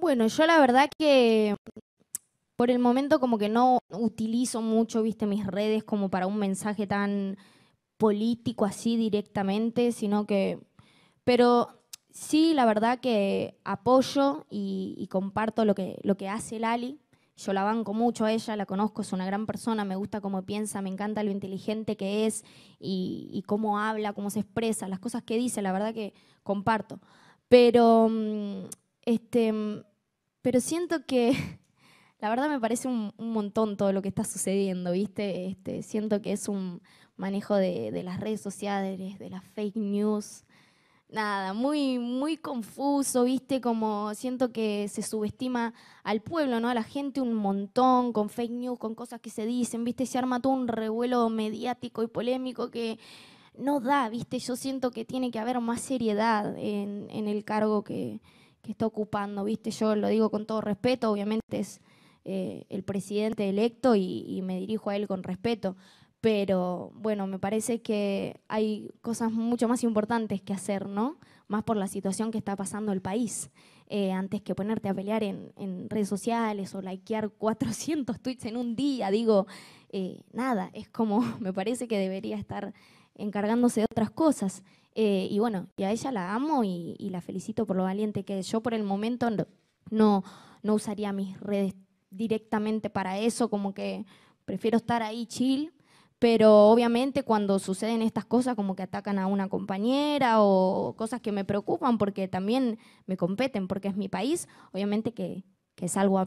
Bueno, yo la verdad que por el momento como que no utilizo mucho, viste, mis redes como para un mensaje tan político así directamente, sino que... Pero sí, la verdad que apoyo y, comparto lo que, lo que hace Lali. Yo la banco mucho a ella, la conozco, es una gran persona, me gusta cómo piensa, me encanta lo inteligente que es y, y cómo habla, cómo se expresa, las cosas que dice, la verdad que comparto. Pero mm, este, mm, pero siento que la verdad me parece un, montón todo lo que está sucediendo, ¿viste? Este, siento que es un manejo de, las redes sociales, de las fake news. Nada, muy, muy confuso, ¿viste? Como siento que se subestima al pueblo, ¿no? A la gente un montón con fake news, con cosas que se dicen, ¿viste? Se arma todo un revuelo mediático y polémico que no da, ¿viste? Yo siento que tiene que haber más seriedad en el cargo que, que está ocupando, ¿viste? Yo lo digo con todo respeto, obviamente es eh, el presidente electo y, me dirijo a él con respeto, pero bueno, me parece que hay cosas mucho más importantes que hacer, ¿no? Más por la situación que está pasando el país, eh, antes que ponerte a pelear en, redes sociales o likear 400 tweets en un día, digo, eh, nada, es como, me parece que debería estar encargándose de otras cosas. Eh, y bueno, y a ella la amo y, la felicito por lo valiente que es. Yo por el momento no, no, usaría mis redes directamente para eso, como que prefiero estar ahí chill, pero obviamente cuando suceden estas cosas como que atacan a una compañera o cosas que me preocupan porque también me competen, porque es mi país, obviamente que, es algo a